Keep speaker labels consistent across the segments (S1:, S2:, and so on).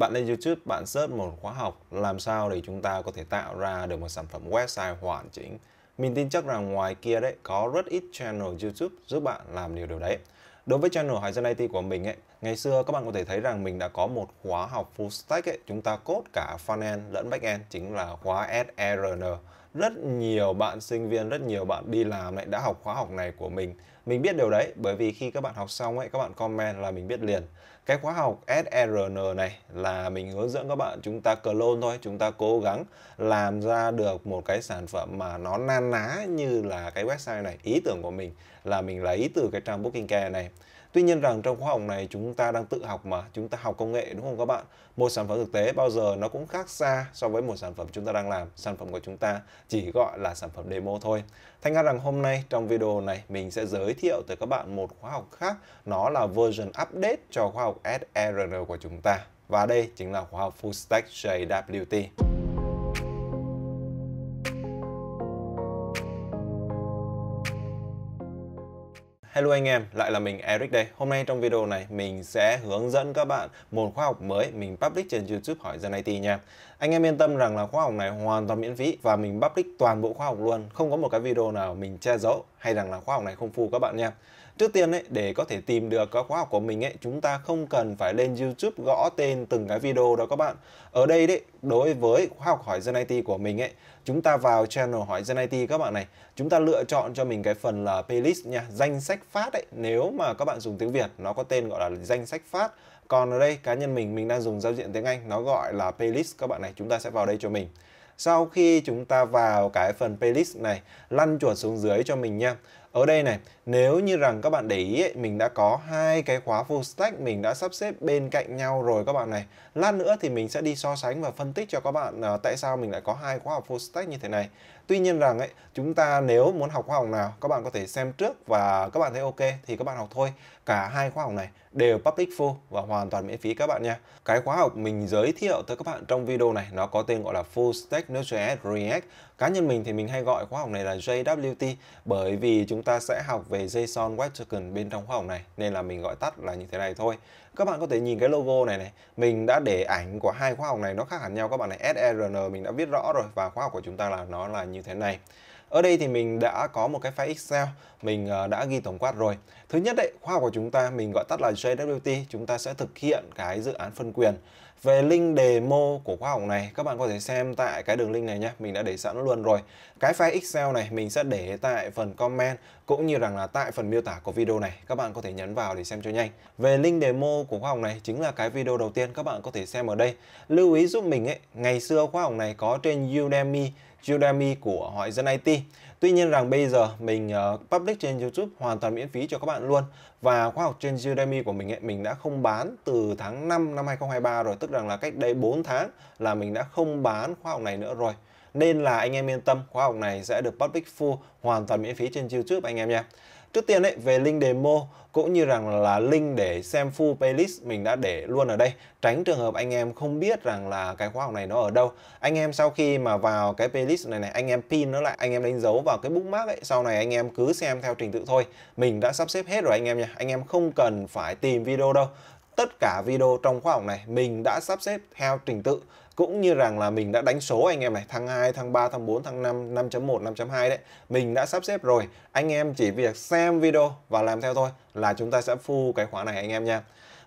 S1: bạn lên YouTube bạn search một khóa học làm sao để chúng ta có thể tạo ra được một sản phẩm website hoàn chỉnh mình tin chắc rằng ngoài kia đấy có rất ít channel YouTube giúp bạn làm điều điều đấy đối với channel Hải Dân IT của mình ấy ngày xưa các bạn có thể thấy rằng mình đã có một khóa học full stack ấy chúng ta cốt cả front end lẫn back end chính là khóa SRN rất nhiều bạn sinh viên rất nhiều bạn đi làm lại đã học khóa học này của mình mình biết điều đấy bởi vì khi các bạn học xong ấy các bạn comment là mình biết liền cái khóa học SRN này là mình hướng dẫn các bạn chúng ta clone thôi chúng ta cố gắng làm ra được một cái sản phẩm mà nó na ná như là cái website này ý tưởng của mình là mình lấy từ cái trang booking care này Tuy nhiên rằng trong khóa học này chúng ta đang tự học mà, chúng ta học công nghệ đúng không các bạn? Một sản phẩm thực tế bao giờ nó cũng khác xa so với một sản phẩm chúng ta đang làm. Sản phẩm của chúng ta chỉ gọi là sản phẩm demo thôi thanh ra rằng hôm nay trong video này mình sẽ giới thiệu tới các bạn một khóa học khác, nó là version update cho khóa học SRR của chúng ta. Và đây chính là khóa học Full Stack JWT. Hello anh em, lại là mình Eric đây. Hôm nay trong video này mình sẽ hướng dẫn các bạn một khoa học mới mình public trên YouTube hỏi dân IT nha. Anh em yên tâm rằng là khoa học này hoàn toàn miễn phí và mình public toàn bộ khoa học luôn, không có một cái video nào mình che giấu hay rằng là khoa học này không phù các bạn nha. Trước tiên ấy, để có thể tìm được các khóa học của mình ấy, chúng ta không cần phải lên YouTube gõ tên từng cái video đó các bạn. Ở đây đấy, đối với khóa học hỏi dân IT của mình ấy, chúng ta vào channel hỏi Gen IT các bạn này chúng ta lựa chọn cho mình cái phần là playlist nha danh sách phát ấy nếu mà các bạn dùng tiếng Việt nó có tên gọi là danh sách phát còn ở đây cá nhân mình mình đang dùng giao diện tiếng Anh nó gọi là playlist các bạn này chúng ta sẽ vào đây cho mình sau khi chúng ta vào cái phần playlist này lăn chuột xuống dưới cho mình nha ở đây này nếu như rằng các bạn để ý ấy, mình đã có hai cái khóa full stack mình đã sắp xếp bên cạnh nhau rồi các bạn này lát nữa thì mình sẽ đi so sánh và phân tích cho các bạn uh, tại sao mình lại có hai khóa học full stack như thế này tuy nhiên rằng ấy chúng ta nếu muốn học khóa học nào các bạn có thể xem trước và các bạn thấy ok thì các bạn học thôi cả hai khóa học này đều public full và hoàn toàn miễn phí các bạn nha cái khóa học mình giới thiệu tới các bạn trong video này nó có tên gọi là full stack Node.js React Cá nhân mình thì mình hay gọi khóa học này là JWT bởi vì chúng ta sẽ học về JSON Web Token bên trong khóa học này nên là mình gọi tắt là như thế này thôi. Các bạn có thể nhìn cái logo này này, mình đã để ảnh của hai khóa học này nó khác hẳn nhau các bạn này. SRN e mình đã viết rõ rồi và khóa học của chúng ta là nó là như thế này. Ở đây thì mình đã có một cái file Excel mình ờ, đã ghi tổng quát rồi. Thứ nhất đấy, khoa học của chúng ta mình gọi tắt là JWT, chúng ta sẽ thực hiện cái dự án phân quyền. Về link demo của khóa học này, các bạn có thể xem tại cái đường link này nhé, mình đã để sẵn luôn rồi. Cái file Excel này mình sẽ để tại phần comment cũng như rằng là tại phần miêu tả của video này, các bạn có thể nhấn vào để xem cho nhanh. Về link demo của khóa học này chính là cái video đầu tiên các bạn có thể xem ở đây. Lưu ý giúp mình ấy, ngày xưa khóa học này có trên Udemy Udemy của Hỏi Dân IT. Tuy nhiên rằng bây giờ mình uh, public trên YouTube hoàn toàn miễn phí cho các bạn luôn và khóa học trên Udemy của mình ấy, mình đã không bán từ tháng 5 năm 2023 rồi, tức rằng là cách đây 4 tháng là mình đã không bán khóa học này nữa rồi. Nên là anh em yên tâm, khóa học này sẽ được public full hoàn toàn miễn phí trên YouTube anh em nha. Trước tiên ấy, về link demo cũng như rằng là link để xem full playlist mình đã để luôn ở đây tránh trường hợp anh em không biết rằng là cái khóa học này nó ở đâu anh em sau khi mà vào cái playlist này này anh em pin nó lại anh em đánh dấu vào cái bookmark ấy sau này anh em cứ xem theo trình tự thôi mình đã sắp xếp hết rồi anh em nha anh em không cần phải tìm video đâu tất cả video trong khóa học này mình đã sắp xếp theo trình tự cũng như rằng là mình đã đánh số anh em này thăng 2, thăng 3, thăng 4, thăng 5, 5.1, 5.2 đấy. Mình đã sắp xếp rồi. Anh em chỉ việc xem video và làm theo thôi là chúng ta sẽ full cái khóa này anh em nha.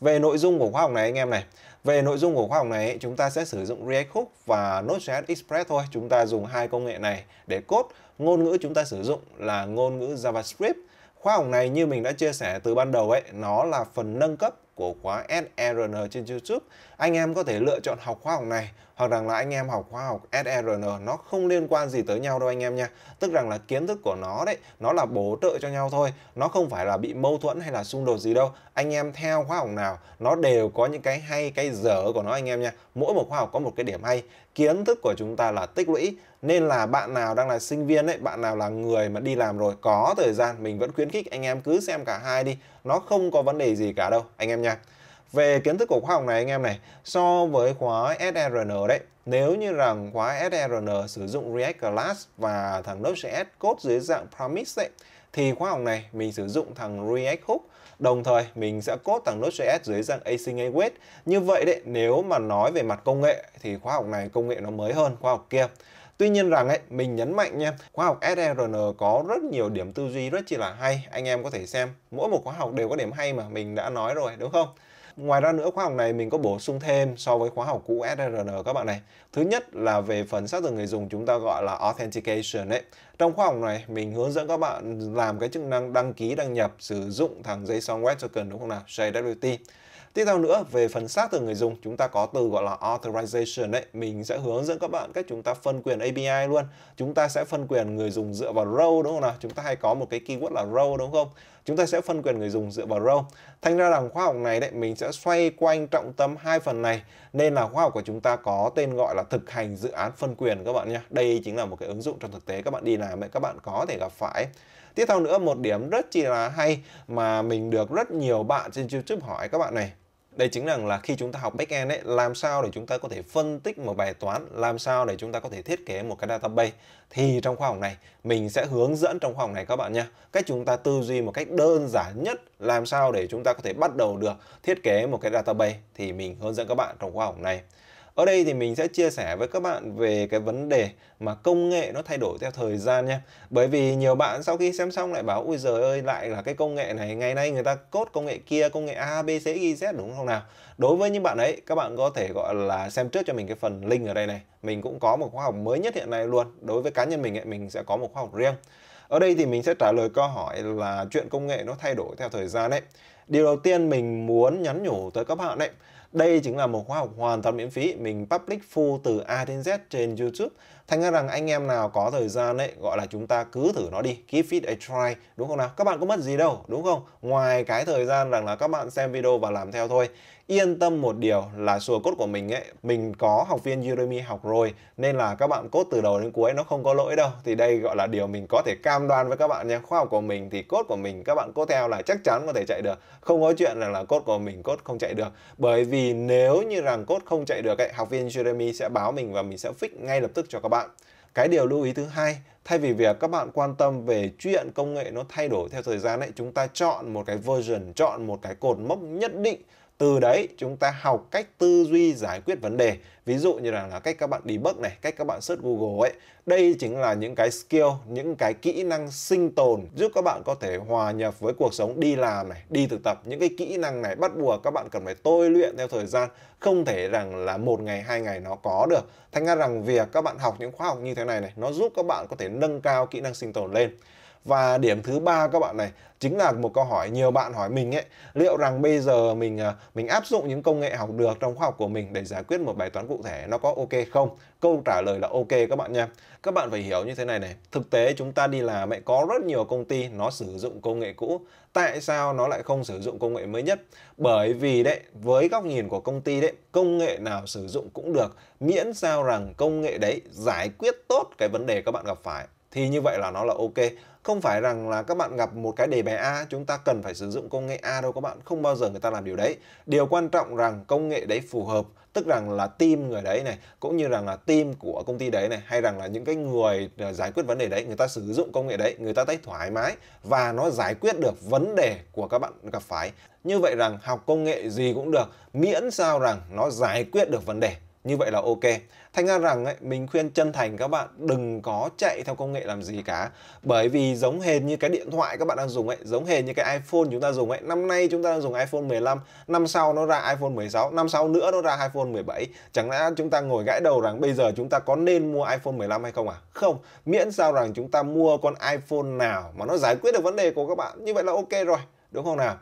S1: Về nội dung của khóa học này anh em này, về nội dung của khóa học này chúng ta sẽ sử dụng React Hook và Node.js Express thôi. Chúng ta dùng hai công nghệ này để code. Ngôn ngữ chúng ta sử dụng là ngôn ngữ JavaScript. Khóa học này như mình đã chia sẻ từ ban đầu ấy, nó là phần nâng cấp của khóa SRN e trên YouTube. Anh em có thể lựa chọn học khóa học này hoặc rằng là anh em học khoa học SRN nó không liên quan gì tới nhau đâu anh em nha tức rằng là kiến thức của nó đấy nó là bổ trợ cho nhau thôi nó không phải là bị mâu thuẫn hay là xung đột gì đâu anh em theo khoa học nào nó đều có những cái hay cái dở của nó anh em nha mỗi một khoa học có một cái điểm hay kiến thức của chúng ta là tích lũy nên là bạn nào đang là sinh viên đấy bạn nào là người mà đi làm rồi có thời gian mình vẫn khuyến khích anh em cứ xem cả hai đi nó không có vấn đề gì cả đâu anh em nha về kiến thức của khóa học này anh em này so với khóa SRN đấy nếu như rằng khóa SRN sử dụng React Class và thằng Node.js code dưới dạng Promise đấy thì khóa học này mình sử dụng thằng React Hook Đồng thời mình sẽ cốt thằng Node.js dưới dạng async await. Như vậy đấy, nếu mà nói về mặt công nghệ thì khóa học này công nghệ nó mới hơn khóa học kia. Tuy nhiên rằng ấy, mình nhấn mạnh nha, khóa học SRN có rất nhiều điểm tư duy rất chi là hay. Anh em có thể xem, mỗi một khóa học đều có điểm hay mà mình đã nói rồi, đúng không? Ngoài ra nữa khóa học này mình có bổ sung thêm so với khóa học cũ SRN các bạn này. Thứ nhất là về phần xác thực người dùng chúng ta gọi là authentication ấy. Trong khóa học này mình hướng dẫn các bạn làm cái chức năng đăng ký đăng nhập sử dụng thằng song Web Token đúng không nào? JWT. Tiếp theo nữa về phần xác thực người dùng chúng ta có từ gọi là authorization đấy mình sẽ hướng dẫn các bạn cách chúng ta phân quyền API luôn chúng ta sẽ phân quyền người dùng dựa vào role đúng không nào chúng ta hay có một cái keyword là role đúng không chúng ta sẽ phân quyền người dùng dựa vào row. Thành ra rằng khoa học này đấy mình sẽ xoay quanh trọng tâm hai phần này nên là khoa học của chúng ta có tên gọi là thực hành dự án phân quyền các bạn nhé. Đây chính là một cái ứng dụng trong thực tế các bạn đi làm ấy các bạn có thể gặp phải. Tiếp theo nữa một điểm rất chỉ là hay mà mình được rất nhiều bạn trên YouTube hỏi các bạn này đây chính là là khi chúng ta học backend ấy làm sao để chúng ta có thể phân tích một bài toán làm sao để chúng ta có thể thiết kế một cái database thì trong khoa học này mình sẽ hướng dẫn trong khoa học này các bạn nha cách chúng ta tư duy một cách đơn giản nhất làm sao để chúng ta có thể bắt đầu được thiết kế một cái database thì mình hướng dẫn các bạn trong khoa học này ở đây thì mình sẽ chia sẻ với các bạn về cái vấn đề mà công nghệ nó thay đổi theo thời gian nha. Bởi vì nhiều bạn sau khi xem xong lại bảo ui giời ơi lại là cái công nghệ này ngày nay người ta cốt công nghệ kia, công nghệ A, B, C, Y, Z đúng không nào? Đối với những bạn ấy, các bạn có thể gọi là xem trước cho mình cái phần link ở đây này. Mình cũng có một khóa học mới nhất hiện nay luôn. Đối với cá nhân mình ấy, mình sẽ có một khóa học riêng. Ở đây thì mình sẽ trả lời câu hỏi là chuyện công nghệ nó thay đổi theo thời gian đấy. Điều đầu tiên mình muốn nhắn nhủ tới các bạn đấy đây chính là một khóa học hoàn toàn miễn phí, mình public full từ A đến Z trên YouTube. Thành ra rằng anh em nào có thời gian ấy, gọi là chúng ta cứ thử nó đi, give it a try, đúng không nào? Các bạn có mất gì đâu, đúng không? Ngoài cái thời gian rằng là các bạn xem video và làm theo thôi. Yên tâm một điều là sùa cốt của mình ấy, mình có học viên Udemy học rồi, nên là các bạn cốt từ đầu đến cuối nó không có lỗi đâu. Thì đây gọi là điều mình có thể cam đoan với các bạn nha. Khóa học của mình thì cốt của mình các bạn cốt theo là chắc chắn có thể chạy được. Không có chuyện rằng là cốt của mình cốt không chạy được. Bởi vì nếu như rằng code không chạy được ấy, học viên Jeremy sẽ báo mình và mình sẽ fix ngay lập tức cho các bạn. Cái điều lưu ý thứ hai, thay vì việc các bạn quan tâm về chuyện công nghệ nó thay đổi theo thời gian ấy, chúng ta chọn một cái version, chọn một cái cột mốc nhất định từ đấy chúng ta học cách tư duy giải quyết vấn đề ví dụ như là, cách các bạn đi debug này cách các bạn search google ấy đây chính là những cái skill những cái kỹ năng sinh tồn giúp các bạn có thể hòa nhập với cuộc sống đi làm này đi thực tập những cái kỹ năng này bắt buộc các bạn cần phải tôi luyện theo thời gian không thể rằng là một ngày hai ngày nó có được thành ra rằng việc các bạn học những khóa học như thế này này nó giúp các bạn có thể nâng cao kỹ năng sinh tồn lên và điểm thứ ba các bạn này chính là một câu hỏi nhiều bạn hỏi mình ấy, liệu rằng bây giờ mình à, mình áp dụng những công nghệ học được trong khoa học của mình để giải quyết một bài toán cụ thể nó có ok không? Câu trả lời là ok các bạn nha. Các bạn phải hiểu như thế này này, thực tế chúng ta đi làm ấy có rất nhiều công ty nó sử dụng công nghệ cũ. Tại sao nó lại không sử dụng công nghệ mới nhất? Bởi vì đấy, với góc nhìn của công ty đấy, công nghệ nào sử dụng cũng được, miễn sao rằng công nghệ đấy giải quyết tốt cái vấn đề các bạn gặp phải thì như vậy là nó là ok không phải rằng là các bạn gặp một cái đề bài A chúng ta cần phải sử dụng công nghệ A đâu các bạn không bao giờ người ta làm điều đấy điều quan trọng rằng công nghệ đấy phù hợp tức rằng là team người đấy này cũng như rằng là team của công ty đấy này hay rằng là những cái người à, giải quyết vấn đề đấy người ta sử dụng công nghệ đấy người ta thấy thoải mái và nó giải quyết được vấn đề của các bạn gặp phải như vậy rằng học công nghệ gì cũng được miễn sao rằng nó giải quyết được vấn đề như vậy là ok thành ra rằng ấy, mình khuyên chân thành các bạn đừng có chạy theo công nghệ làm gì cả bởi vì giống hệt như cái điện thoại các bạn đang dùng ấy giống hệt như cái iPhone chúng ta dùng ấy năm nay chúng ta đang dùng iPhone 15 năm sau nó ra iPhone 16 năm sau nữa nó ra iPhone 17 chẳng lẽ chúng ta ngồi gãi đầu rằng bây giờ chúng ta có nên mua iPhone 15 hay không à không miễn sao rằng chúng ta mua con iPhone nào mà nó giải quyết được vấn đề của các bạn như vậy là ok rồi đúng không nào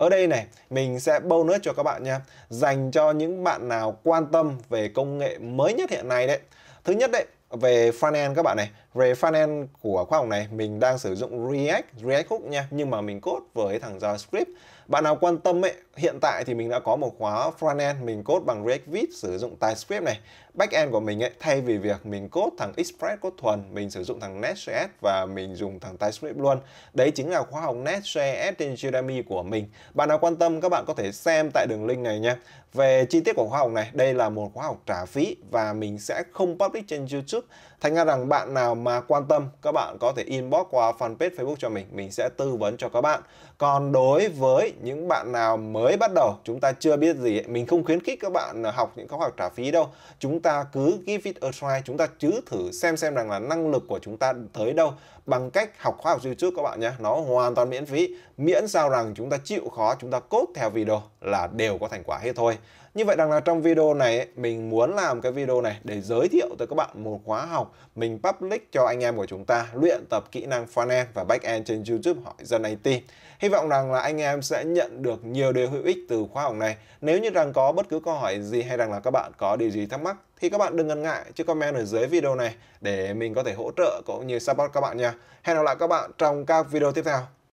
S1: ở đây này, mình sẽ bonus cho các bạn nha. Dành cho những bạn nào quan tâm về công nghệ mới nhất hiện nay đấy. Thứ nhất đấy, về front end các bạn này về frontend của khóa học này mình đang sử dụng React, React Hook nha nhưng mà mình code với thằng JavaScript. Bạn nào quan tâm ấy, hiện tại thì mình đã có một khóa frontend mình code bằng React Vite sử dụng TypeScript này. Backend của mình ấy thay vì việc mình code thằng Express code thuần, mình sử dụng thằng Nest.js và mình dùng thằng TypeScript luôn. Đấy chính là khóa học Nest.js trên Udemy của mình. Bạn nào quan tâm các bạn có thể xem tại đường link này nha. Về chi tiết của khóa học này, đây là một khóa học trả phí và mình sẽ không public trên YouTube. Thành ra rằng bạn nào mà quan tâm các bạn có thể inbox qua fanpage Facebook cho mình mình sẽ tư vấn cho các bạn còn đối với những bạn nào mới bắt đầu chúng ta chưa biết gì mình không khuyến khích các bạn học những khóa học trả phí đâu chúng ta cứ give it a try chúng ta chứ thử xem xem rằng là năng lực của chúng ta tới đâu bằng cách học khóa học YouTube các bạn nhé nó hoàn toàn miễn phí miễn sao rằng chúng ta chịu khó chúng ta cốt theo video là đều có thành quả hết thôi như vậy rằng là trong video này mình muốn làm cái video này để giới thiệu tới các bạn một khóa học mình public cho anh em của chúng ta luyện tập kỹ năng front-end và back-end trên YouTube Hỏi Dân IT. Hy vọng rằng là anh em sẽ nhận được nhiều điều hữu ích từ khóa học này. Nếu như rằng có bất cứ câu hỏi gì hay rằng là các bạn có điều gì thắc mắc thì các bạn đừng ngần ngại chứ comment ở dưới video này để mình có thể hỗ trợ cũng như support các bạn nha. Hẹn gặp lại các bạn trong các video tiếp theo.